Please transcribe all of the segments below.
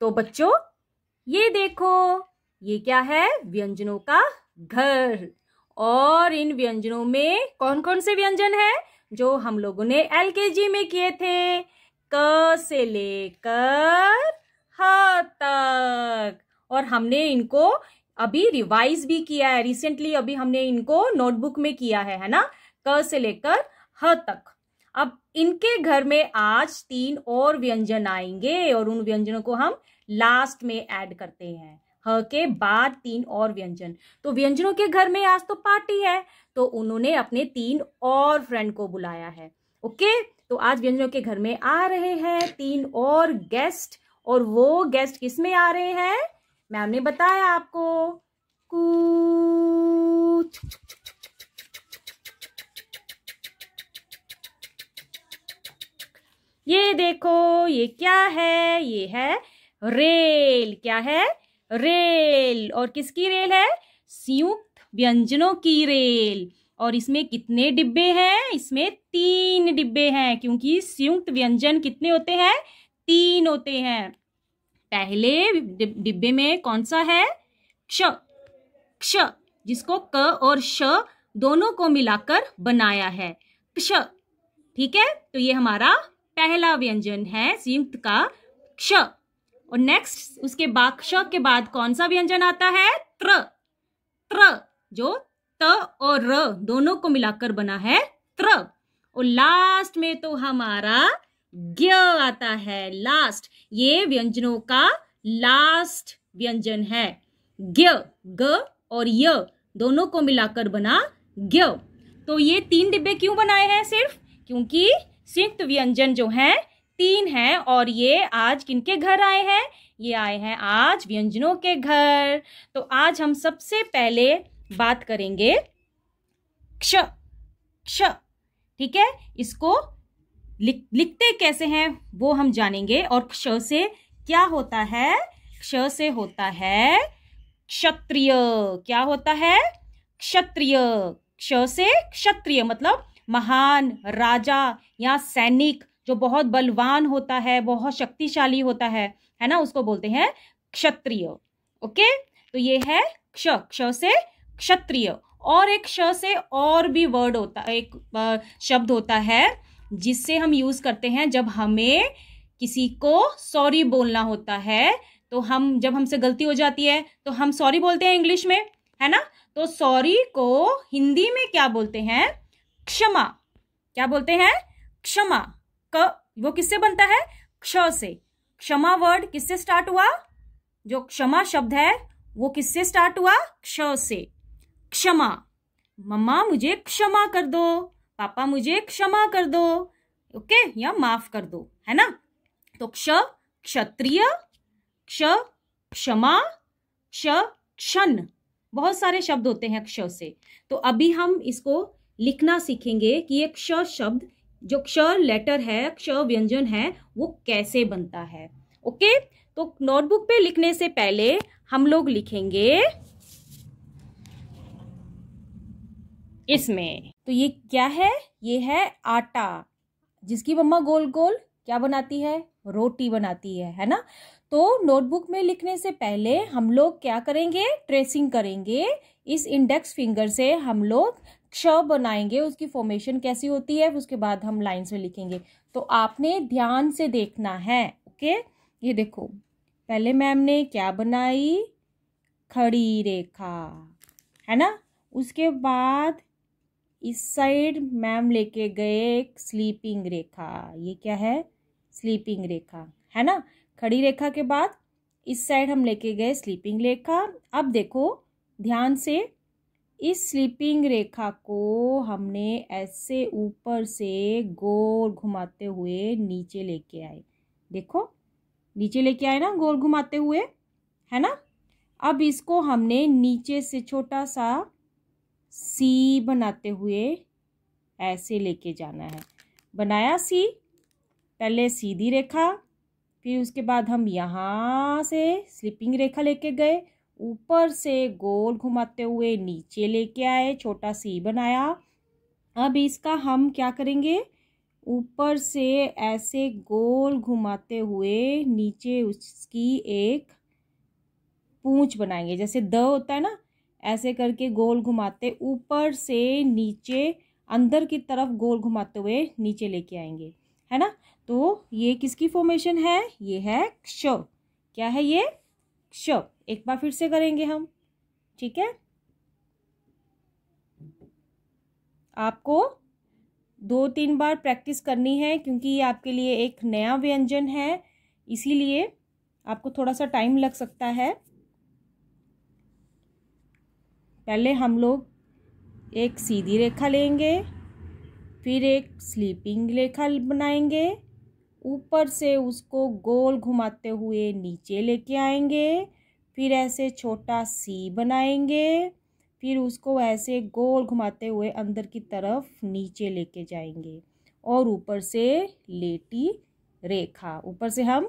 तो बच्चों ये देखो ये क्या है व्यंजनों का घर और इन व्यंजनों में कौन कौन से व्यंजन है जो हम लोगों ने एलकेजी में किए थे क से लेकर ह तक और हमने इनको अभी रिवाइज भी किया है रिसेंटली अभी हमने इनको नोटबुक में किया है है ना क से लेकर ह तक अब इनके घर में आज तीन और व्यंजन आएंगे और उन व्यंजनों को हम लास्ट में ऐड करते हैं ह के बाद तीन और व्यंजन तो व्यंजनों के घर में आज तो पार्टी है तो उन्होंने अपने तीन और फ्रेंड को बुलाया है ओके तो आज व्यंजनों के घर में आ रहे हैं तीन और गेस्ट और वो गेस्ट किस में आ रहे हैं मैम ने बताया आपको कू ये देखो ये क्या है ये है रेल क्या है रेल और किसकी रेल है संयुक्त व्यंजनों की रेल और इसमें कितने डिब्बे हैं इसमें तीन डिब्बे हैं क्योंकि संयुक्त व्यंजन कितने होते हैं तीन होते हैं पहले डिब्बे में कौन सा है क्ष क्ष जिसको क और श दोनों को मिलाकर बनाया है क्ष ठीक है तो ये हमारा पहला व्यंजन है संयुक्त का क्ष और नेक्स्ट उसके बाद क्ष के बाद कौन सा व्यंजन आता है त्र त्र जो त और र दोनों को मिलाकर बना है त्र और लास्ट में तो हमारा ग्य आता है लास्ट ये व्यंजनों का लास्ट व्यंजन है ग्य ग और य दोनों को मिलाकर बना ग्य तो ये तीन डिब्बे क्यों बनाए हैं सिर्फ क्योंकि संयुक्त व्यंजन जो हैं तीन हैं और ये आज किनके घर आए हैं ये आए हैं आज व्यंजनों के घर तो आज हम सबसे पहले बात करेंगे क्ष क्ष ठीक है इसको लिख लिखते कैसे हैं वो हम जानेंगे और क्ष से क्या होता है क्ष से होता है क्षत्रिय क्या होता है क्षत्रिय क्ष से क्षत्रिय मतलब महान राजा या सैनिक जो बहुत बलवान होता है बहुत शक्तिशाली होता है है ना उसको बोलते हैं क्षत्रिय ओके तो ये है क्ष क्ष से क्षत्रिय और एक क्ष से और भी वर्ड होता एक शब्द होता है जिससे हम यूज करते हैं जब हमें किसी को सॉरी बोलना होता है तो हम जब हमसे गलती हो जाती है तो हम सॉरी बोलते हैं इंग्लिश में है ना तो सॉरी को हिंदी में क्या बोलते हैं क्षमा क्या बोलते हैं क्षमा क वो किससे बनता है क्ष से क्षमा वर्ड किससे स्टार्ट हुआ जो क्षमा शब्द है वो किससे स्टार्ट हुआ क्ष से क्षमा मम्मा मुझे क्षमा कर दो पापा मुझे क्षमा कर दो ओके या माफ कर दो है ना तो क्ष क्षत्रिय क्ष क्षमा क्ष क्षण बहुत सारे शब्द होते हैं क्ष से तो अभी हम इसको लिखना सीखेंगे कि एक क्ष शब्द जो क्ष लेटर है क्ष व्यंजन है वो कैसे बनता है ओके तो नोटबुक पे लिखने से पहले हम लोग लिखेंगे इसमें तो ये क्या है ये है आटा जिसकी मम्मा गोल गोल क्या बनाती है रोटी बनाती है है ना तो नोटबुक में लिखने से पहले हम लोग क्या करेंगे ट्रेसिंग करेंगे इस इंडेक्स फिंगर से हम लोग क्ष बनाएंगे उसकी फॉर्मेशन कैसी होती है उसके बाद हम लाइन्स में लिखेंगे तो आपने ध्यान से देखना है ओके ये देखो पहले मैम ने क्या बनाई खड़ी रेखा है ना उसके बाद इस साइड मैम लेके गए एक स्लीपिंग रेखा ये क्या है स्लीपिंग रेखा है ना खड़ी रेखा के बाद इस साइड हम लेके गए स्लीपिंग रेखा अब देखो ध्यान से इस स्लीपिंग रेखा को हमने ऐसे ऊपर से गोल घुमाते हुए नीचे लेके आए देखो नीचे लेके आए ना गोल घुमाते हुए है ना अब इसको हमने नीचे से छोटा सा सी बनाते हुए ऐसे लेके जाना है बनाया सी पहले सीधी रेखा फिर उसके बाद हम यहाँ से स्लीपिंग रेखा लेके गए ऊपर से गोल घुमाते हुए नीचे लेके आए छोटा सी बनाया अब इसका हम क्या करेंगे ऊपर से ऐसे गोल घुमाते हुए नीचे उसकी एक पूंछ बनाएंगे जैसे द होता है ना ऐसे करके गोल घुमाते ऊपर से नीचे अंदर की तरफ गोल घुमाते हुए नीचे लेके आएंगे है ना तो ये किसकी फॉर्मेशन है ये है क्ष क्या है ये श्योर एक बार फिर से करेंगे हम ठीक है आपको दो तीन बार प्रैक्टिस करनी है क्योंकि ये आपके लिए एक नया व्यंजन है इसीलिए आपको थोड़ा सा टाइम लग सकता है पहले हम लोग एक सीधी रेखा लेंगे फिर एक स्लीपिंग रेखा बनाएंगे ऊपर से उसको गोल घुमाते हुए नीचे लेके आएंगे फिर ऐसे छोटा सी बनाएंगे फिर उसको ऐसे गोल घुमाते हुए अंदर की तरफ नीचे लेके जाएंगे और ऊपर से लेटी रेखा ऊपर से हम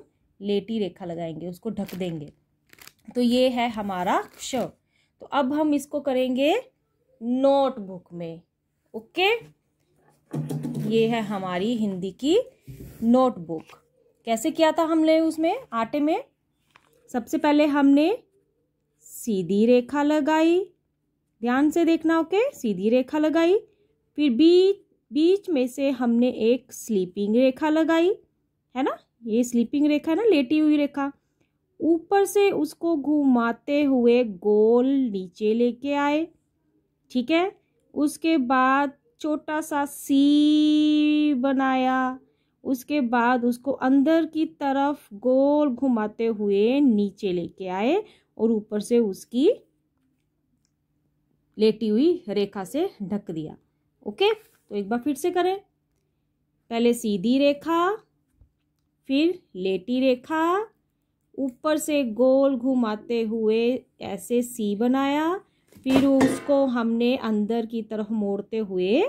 लेटी रेखा लगाएंगे उसको ढक देंगे तो ये है हमारा क्ष तो अब हम इसको करेंगे नोटबुक में ओके ये है हमारी हिंदी की नोटबुक कैसे किया था हमने उसमें आटे में सबसे पहले हमने सीधी रेखा लगाई ध्यान से देखना ओके सीधी रेखा लगाई फिर बीच बीच में से हमने एक स्लीपिंग रेखा लगाई है ना ये स्लीपिंग रेखा है ना लेटी हुई रेखा ऊपर से उसको घुमाते हुए गोल नीचे लेके आए ठीक है उसके बाद छोटा सा सी बनाया उसके बाद उसको अंदर की तरफ गोल घुमाते हुए नीचे लेके आए और ऊपर से उसकी लेटी हुई रेखा से ढक दिया ओके तो एक बार फिर से करें पहले सीधी रेखा फिर लेटी रेखा ऊपर से गोल घुमाते हुए ऐसे सी बनाया फिर उसको हमने अंदर की तरफ मोड़ते हुए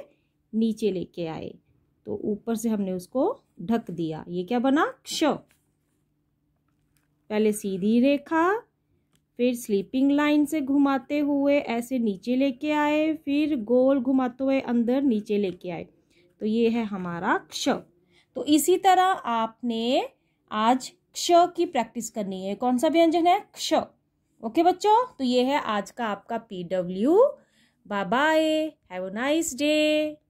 नीचे लेके आए तो ऊपर से हमने उसको ढक दिया ये क्या बना क्ष पहले सीधी रेखा फिर स्लीपिंग लाइन से घुमाते हुए ऐसे नीचे लेके आए फिर गोल घुमाते हुए अंदर नीचे लेके आए तो ये है हमारा क्ष तो इसी तरह आपने आज क्ष की प्रैक्टिस करनी है कौन सा व्यंजन है क्ष ओके बच्चों तो ये है आज का आपका P W bye bye have a nice day